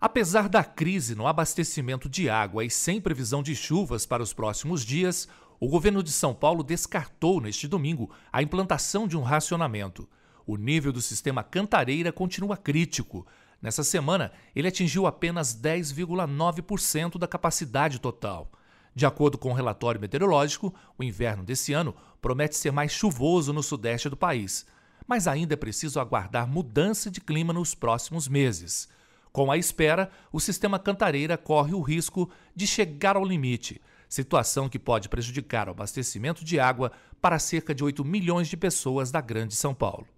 Apesar da crise no abastecimento de água e sem previsão de chuvas para os próximos dias, o governo de São Paulo descartou neste domingo a implantação de um racionamento. O nível do sistema Cantareira continua crítico. Nessa semana, ele atingiu apenas 10,9% da capacidade total. De acordo com o um relatório meteorológico, o inverno desse ano promete ser mais chuvoso no sudeste do país, mas ainda é preciso aguardar mudança de clima nos próximos meses. Com a espera, o sistema Cantareira corre o risco de chegar ao limite, situação que pode prejudicar o abastecimento de água para cerca de 8 milhões de pessoas da Grande São Paulo.